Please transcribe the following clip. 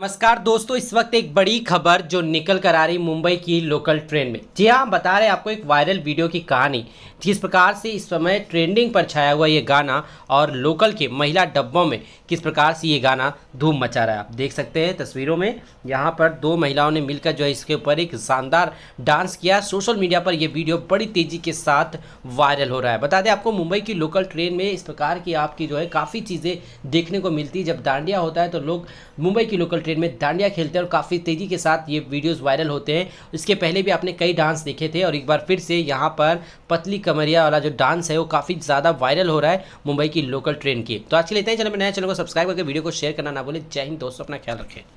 नमस्कार दोस्तों इस वक्त एक बड़ी खबर जो निकल कर आ रही मुंबई की लोकल ट्रेन में जी हाँ बता रहे आपको एक वायरल वीडियो की कहानी जिस प्रकार से इस समय ट्रेंडिंग पर छाया हुआ ये गाना और लोकल के महिला डब्बों में किस प्रकार से ये गाना धूम मचा रहा है आप देख सकते हैं तस्वीरों में यहाँ पर दो महिलाओं ने मिलकर जो है इसके ऊपर एक शानदार डांस किया सोशल मीडिया पर यह वीडियो बड़ी तेज़ी के साथ वायरल हो रहा है बता दें आपको मुंबई की लोकल ट्रेन में इस प्रकार की आपकी जो है काफ़ी चीज़ें देखने को मिलती है जब दांडिया होता है तो लोग मुंबई की लोकल ट्रेन में दांडिया खेलते हैं और काफ़ी तेज़ी के साथ ये वीडियोज़ वायरल होते हैं इसके पहले भी आपने कई डांस देखे थे और एक बार फिर से यहाँ पर पतली कमरिया वाला जो डांस है वो काफ़ी ज़्यादा वायरल हो रहा है मुंबई की लोकल ट्रेन की तो आज के लेते हैं चलो मैं नया चैनल को सब्सक्राइब करके वीडियो को शेयर करना ना बोले जय हिंद दोस्तों अपना ख्याल रखें